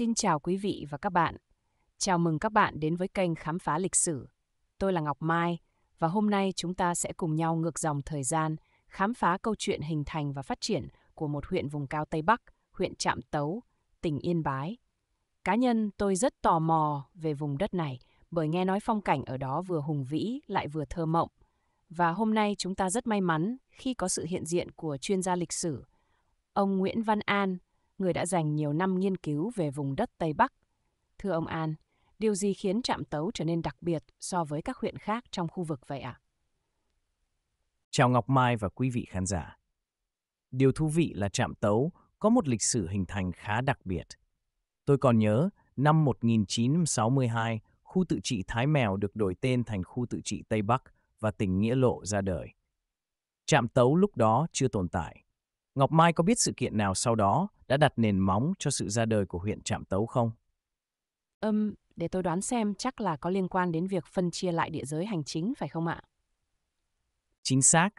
Xin chào quý vị và các bạn. Chào mừng các bạn đến với kênh Khám phá lịch sử. Tôi là Ngọc Mai và hôm nay chúng ta sẽ cùng nhau ngược dòng thời gian, khám phá câu chuyện hình thành và phát triển của một huyện vùng cao Tây Bắc, huyện Trạm Tấu, tỉnh Yên Bái. Cá nhân tôi rất tò mò về vùng đất này bởi nghe nói phong cảnh ở đó vừa hùng vĩ lại vừa thơ mộng. Và hôm nay chúng ta rất may mắn khi có sự hiện diện của chuyên gia lịch sử, ông Nguyễn Văn An, người đã dành nhiều năm nghiên cứu về vùng đất Tây Bắc. Thưa ông An, điều gì khiến trạm tấu trở nên đặc biệt so với các huyện khác trong khu vực vậy ạ? À? Chào Ngọc Mai và quý vị khán giả. Điều thú vị là trạm tấu có một lịch sử hình thành khá đặc biệt. Tôi còn nhớ, năm 1962, khu tự trị Thái Mèo được đổi tên thành khu tự trị Tây Bắc và tỉnh Nghĩa Lộ ra đời. Trạm tấu lúc đó chưa tồn tại, Ngọc Mai có biết sự kiện nào sau đó đã đặt nền móng cho sự ra đời của huyện Trạm Tấu không? Ừm, để tôi đoán xem chắc là có liên quan đến việc phân chia lại địa giới hành chính phải không ạ? Chính xác.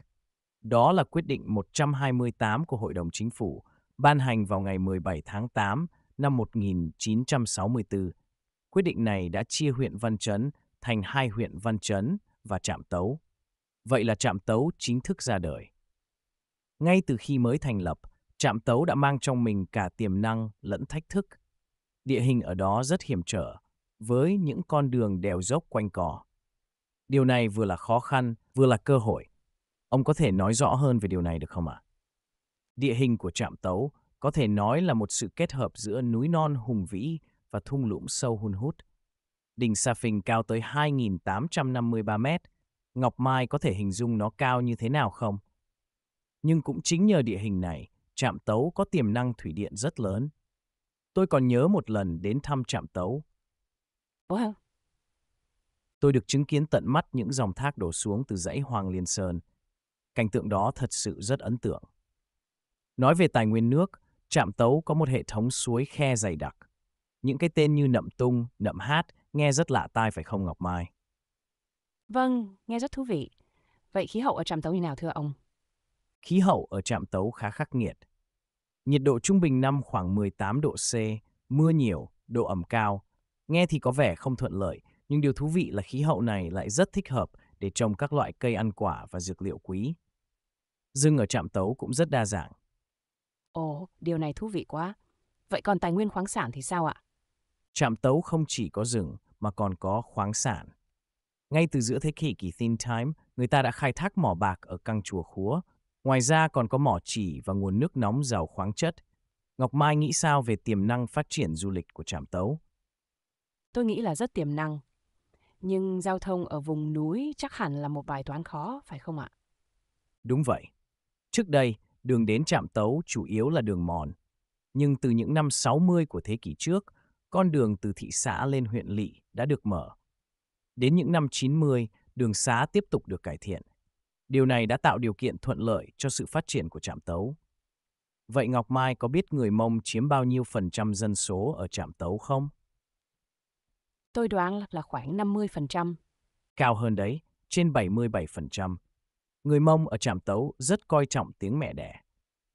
Đó là quyết định 128 của Hội đồng Chính phủ ban hành vào ngày 17 tháng 8 năm 1964. Quyết định này đã chia huyện Văn Chấn thành hai huyện Văn Chấn và Trạm Tấu. Vậy là Trạm Tấu chính thức ra đời. Ngay từ khi mới thành lập, trạm tấu đã mang trong mình cả tiềm năng lẫn thách thức. Địa hình ở đó rất hiểm trở, với những con đường đèo dốc quanh cỏ. Điều này vừa là khó khăn, vừa là cơ hội. Ông có thể nói rõ hơn về điều này được không ạ? À? Địa hình của trạm tấu có thể nói là một sự kết hợp giữa núi non hùng vĩ và thung lũng sâu hun hút. Đỉnh Sa Phình cao tới 2.853 mét. Ngọc Mai có thể hình dung nó cao như thế nào không? nhưng cũng chính nhờ địa hình này, trạm tấu có tiềm năng thủy điện rất lớn. Tôi còn nhớ một lần đến thăm trạm tấu. Wow! Tôi được chứng kiến tận mắt những dòng thác đổ xuống từ dãy Hoàng Liên Sơn. Cảnh tượng đó thật sự rất ấn tượng. Nói về tài nguyên nước, trạm tấu có một hệ thống suối khe dày đặc. Những cái tên như nậm tung, nậm hát nghe rất lạ tai phải không Ngọc Mai? Vâng, nghe rất thú vị. Vậy khí hậu ở trạm tấu như nào thưa ông? khí hậu ở trạm tấu khá khắc nghiệt. Nhiệt độ trung bình năm khoảng 18 độ C, mưa nhiều, độ ẩm cao. Nghe thì có vẻ không thuận lợi, nhưng điều thú vị là khí hậu này lại rất thích hợp để trồng các loại cây ăn quả và dược liệu quý. Rừng ở trạm tấu cũng rất đa dạng. Ồ, điều này thú vị quá. Vậy còn tài nguyên khoáng sản thì sao ạ? Trạm tấu không chỉ có rừng mà còn có khoáng sản. Ngay từ giữa thế kỷ Kỳ Thin Time, người ta đã khai thác mỏ bạc ở căng chùa Khúa Ngoài ra còn có mỏ chỉ và nguồn nước nóng giàu khoáng chất. Ngọc Mai nghĩ sao về tiềm năng phát triển du lịch của tràm Tấu? Tôi nghĩ là rất tiềm năng. Nhưng giao thông ở vùng núi chắc hẳn là một bài toán khó, phải không ạ? Đúng vậy. Trước đây, đường đến Trạm Tấu chủ yếu là đường mòn. Nhưng từ những năm 60 của thế kỷ trước, con đường từ thị xã lên huyện lị đã được mở. Đến những năm 90, đường xá tiếp tục được cải thiện. Điều này đã tạo điều kiện thuận lợi cho sự phát triển của trạm tấu. Vậy Ngọc Mai có biết người Mông chiếm bao nhiêu phần trăm dân số ở trạm tấu không? Tôi đoán là khoảng 50%. Cao hơn đấy, trên 77%. Người Mông ở trạm tấu rất coi trọng tiếng mẹ đẻ.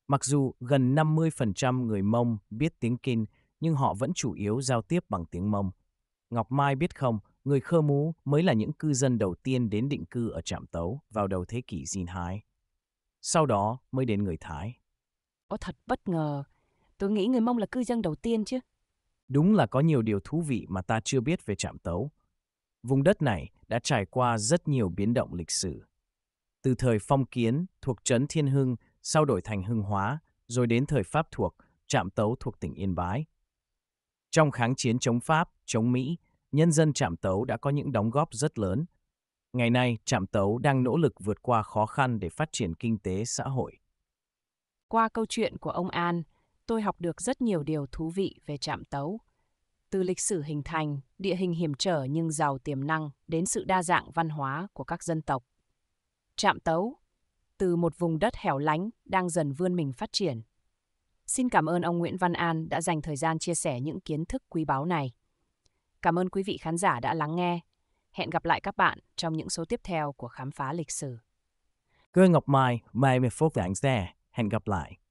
Mặc dù gần 50% người Mông biết tiếng Kinh, nhưng họ vẫn chủ yếu giao tiếp bằng tiếng Mông. Ngọc Mai biết không, Người Khơ Mú mới là những cư dân đầu tiên đến định cư ở Trạm Tấu vào đầu thế kỷ Jin 2. Sau đó mới đến người Thái. Có thật bất ngờ, tôi nghĩ người Mông là cư dân đầu tiên chứ. Đúng là có nhiều điều thú vị mà ta chưa biết về Trạm Tấu. Vùng đất này đã trải qua rất nhiều biến động lịch sử. Từ thời phong kiến thuộc trấn Thiên Hưng, sau đổi thành Hưng Hóa, rồi đến thời Pháp thuộc, Trạm Tấu thuộc tỉnh Yên Bái. Trong kháng chiến chống Pháp, chống Mỹ, nhân dân Trạm Tấu đã có những đóng góp rất lớn. Ngày nay, Trạm Tấu đang nỗ lực vượt qua khó khăn để phát triển kinh tế xã hội. Qua câu chuyện của ông An, tôi học được rất nhiều điều thú vị về Trạm Tấu. Từ lịch sử hình thành, địa hình hiểm trở nhưng giàu tiềm năng đến sự đa dạng văn hóa của các dân tộc. Trạm Tấu, từ một vùng đất hẻo lánh đang dần vươn mình phát triển. Xin cảm ơn ông Nguyễn Văn An đã dành thời gian chia sẻ những kiến thức quý báu này. Cảm ơn quý vị khán giả đã lắng nghe. Hẹn gặp lại các bạn trong những số tiếp theo của Khám phá lịch sử. Cơ Ngọc Mai, mai mình phốt dạng xe. Hẹn gặp lại.